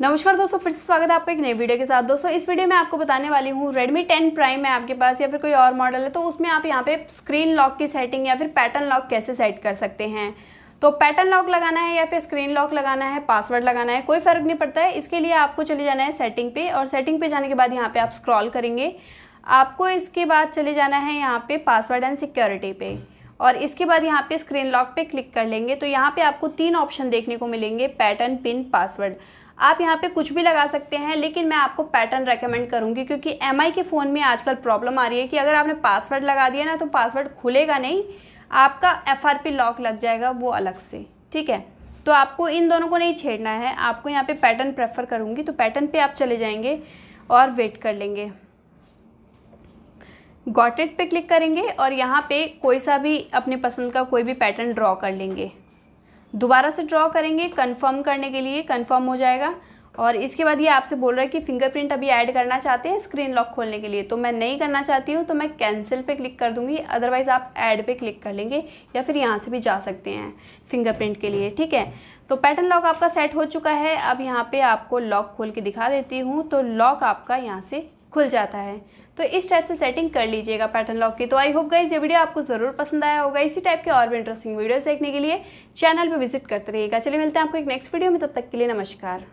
नमस्कार दोस्तों फिर से स्वागत है आपका एक नई वीडियो के साथ दोस्तों इस वीडियो में आपको बताने वाली हूँ Redmi 10 प्राइम है आपके पास या फिर कोई और मॉडल है तो उसमें आप यहाँ पे स्क्रीन लॉक की सेटिंग या फिर पैटर्न लॉक कैसे सेट कर सकते हैं तो पैटर्न लॉक लगाना है या फिर स्क्रीन लॉक लगाना है पासवर्ड लगाना है कोई फ़र्क नहीं पड़ता है इसके लिए आपको चले जाना है सेटिंग पे और सेटिंग पे जाने के बाद यहाँ पे आप स्क्रॉल करेंगे आपको इसके बाद चले जाना है यहाँ पे पासवर्ड एंड सिक्योरिटी पे और इसके बाद यहाँ पे स्क्रीन लॉक पे क्लिक कर लेंगे तो यहाँ पे आपको तीन ऑप्शन देखने को मिलेंगे पैटर्न पिन पासवर्ड आप यहाँ पे कुछ भी लगा सकते हैं लेकिन मैं आपको पैटर्न रेकमेंड करूँगी क्योंकि एम के फ़ोन में आजकल प्रॉब्लम आ रही है कि अगर आपने पासवर्ड लगा दिया ना तो पासवर्ड खुलेगा नहीं आपका एफ लॉक लग जाएगा वो अलग से ठीक है तो आपको इन दोनों को नहीं छेड़ना है आपको यहाँ पे पैटर्न प्रेफर करूँगी तो पैटर्न पे आप चले जाएंगे और वेट कर लेंगे गॉटेड पे क्लिक करेंगे और यहाँ पे कोई सा भी अपने पसंद का कोई भी पैटर्न ड्रॉ कर लेंगे दोबारा से ड्रॉ करेंगे कंफर्म करने के लिए कंफर्म हो जाएगा और इसके बाद ये आपसे बोल रहा है कि फिंगरप्रिंट अभी ऐड करना चाहते हैं स्क्रीन लॉक खोलने के लिए तो मैं नहीं करना चाहती हूँ तो मैं कैंसिल पे क्लिक कर दूँगी अदरवाइज़ आप ऐड पे क्लिक कर लेंगे या फिर यहाँ से भी जा सकते हैं फिंगरप्रिंट के लिए ठीक है तो पैटर्न लॉक आपका सेट हो चुका है अब यहाँ पर आपको लॉक खोल के दिखा देती हूँ तो लॉक आपका यहाँ से खुल जाता है तो इस टाइप से सेटिंग कर लीजिएगा पैटर्न लॉक की तो आई होप गाइज ये वीडियो आपको ज़रूर पसंद आया होगा इसी टाइप के और भी इंटरेस्टिंग वीडियोस देखने के लिए चैनल पर विजिट करते रहिएगा चलिए मिलते हैं आपको एक नेक्स्ट वीडियो में तब तक के लिए नमस्कार